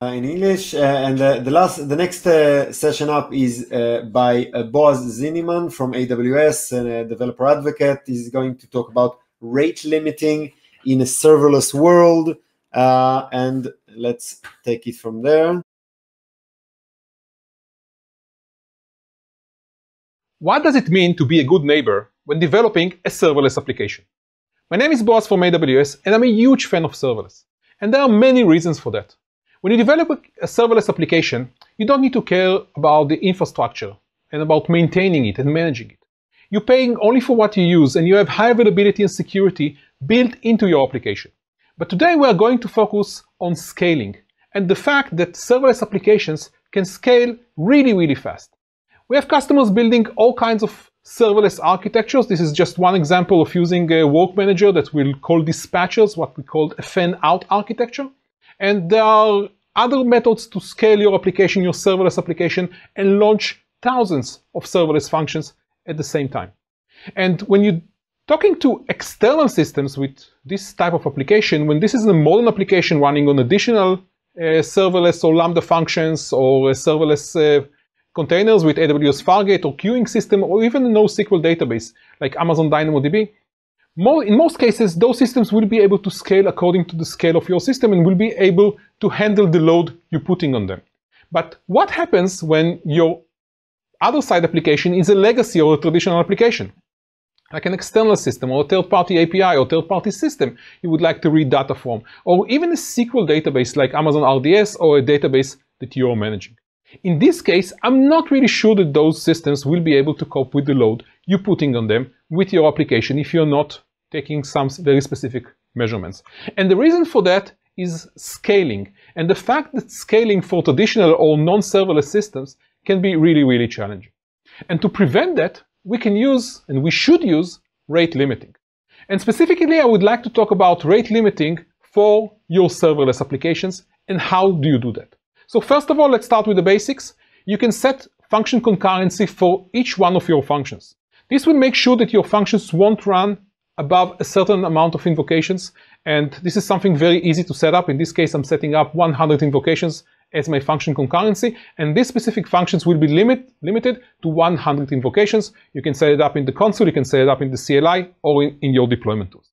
Uh, in English. Uh, and the, the last, the next uh, session up is by Boaz Zinneman from AWS, and a developer advocate. He's going to talk about rate limiting in a serverless world. and let's take it from there. What does it mean to be a good neighbor when developing a serverless application? My name is Boaz from AWS, and I'm a huge fan of serverless. And there are many reasons for that. When you develop a serverless application, you don't need to care about the infrastructure and about maintaining it and managing it. You're paying only for what you use and you have high availability and security built into your application. But today we are going to focus on scaling and the fact that serverless applications can scale really, really fast. We have customers building all kinds of serverless architectures. This is just one example of using a work manager that we'll call dispatchers, what we call a fan-out architecture. And there are other methods to scale your application, your serverless application, and launch thousands of serverless functions at the same time. And when you're talking to external systems with this type of application, when this is a modern application running on additional uh, serverless or Lambda functions or uh, serverless uh, containers with AWS Fargate or queuing system or even a NoSQL database like Amazon DynamoDB, in most cases, those systems will be able to scale according to the scale of your system and will be able to handle the load you're putting on them. But what happens when your other side application is a legacy or a traditional application? Like an external system or a third-party API or third-party system you would like to read data from, or even a SQL database like Amazon RDS or a database that you are managing. In this case, I'm not really sure that those systems will be able to cope with the load you're putting on them with your application if you're not taking some very specific measurements. And the reason for that is scaling. And the fact that scaling for traditional or non-serverless systems can be really, really challenging. And to prevent that, we can use, and we should use, rate limiting. And specifically, I would like to talk about rate limiting for your serverless applications and how do you do that. So first of all, let's start with the basics. You can set function concurrency for each one of your functions. This will make sure that your functions won't run above a certain amount of invocations. And this is something very easy to set up. In this case, I'm setting up 100 invocations as my function concurrency. And these specific functions will be limit, limited to 100 invocations. You can set it up in the console, you can set it up in the CLI, or in, in your deployment tools.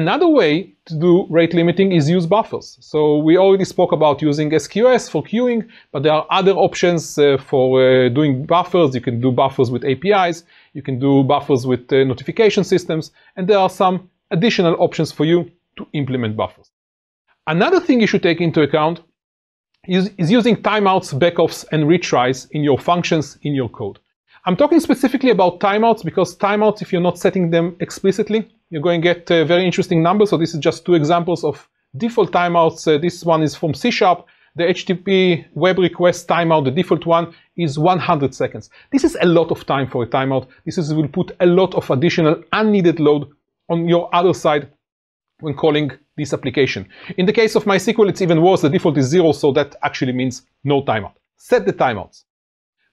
Another way to do rate limiting is use buffers. So we already spoke about using SQS for queuing, but there are other options uh, for uh, doing buffers. You can do buffers with APIs, you can do buffers with uh, notification systems, and there are some additional options for you to implement buffers. Another thing you should take into account is, is using timeouts, backoffs, and retries in your functions in your code. I'm talking specifically about timeouts because timeouts, if you're not setting them explicitly, you're going to get uh, very interesting numbers. So this is just two examples of default timeouts. Uh, this one is from C Sharp. The HTTP web request timeout, the default one, is 100 seconds. This is a lot of time for a timeout. This is, will put a lot of additional unneeded load on your other side when calling this application. In the case of MySQL, it's even worse. The default is zero, so that actually means no timeout. Set the timeouts.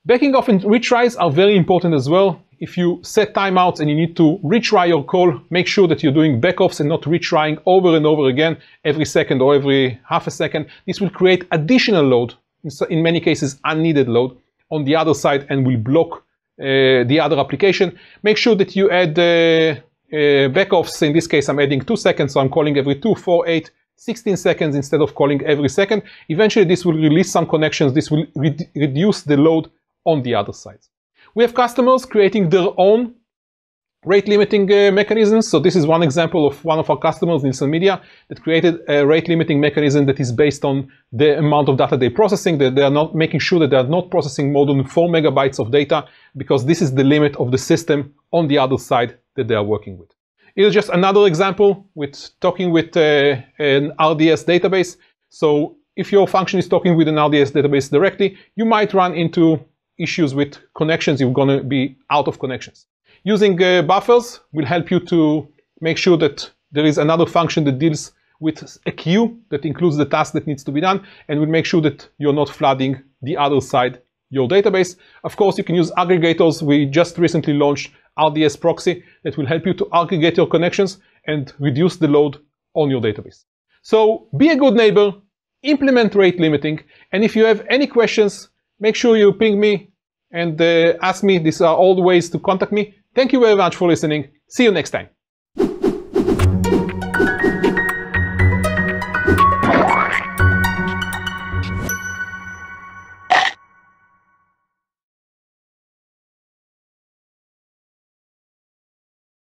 Backing off and retries are very important as well. If you set timeouts and you need to retry your call, make sure that you're doing backoffs and not retrying over and over again every second or every half a second. This will create additional load, in many cases unneeded load, on the other side and will block uh, the other application. Make sure that you add uh, uh, backoffs. In this case, I'm adding two seconds, so I'm calling every two, four, eight, 16 seconds instead of calling every second. Eventually, this will release some connections. This will re reduce the load on the other side. We have customers creating their own rate limiting uh, mechanisms. So this is one example of one of our customers, Nielsen Media, that created a rate limiting mechanism that is based on the amount of data they're processing, that they are not making sure that they are not processing more than four megabytes of data, because this is the limit of the system on the other side that they are working with. Here's just another example with talking with uh, an RDS database. So if your function is talking with an RDS database directly, you might run into issues with connections, you're going to be out of connections. Using uh, buffers will help you to make sure that there is another function that deals with a queue that includes the task that needs to be done and will make sure that you're not flooding the other side your database. Of course, you can use aggregators. We just recently launched RDS proxy that will help you to aggregate your connections and reduce the load on your database. So be a good neighbor, implement rate limiting, and if you have any questions, make sure you ping me and uh, ask me. These are all the ways to contact me. Thank you very much for listening. See you next time.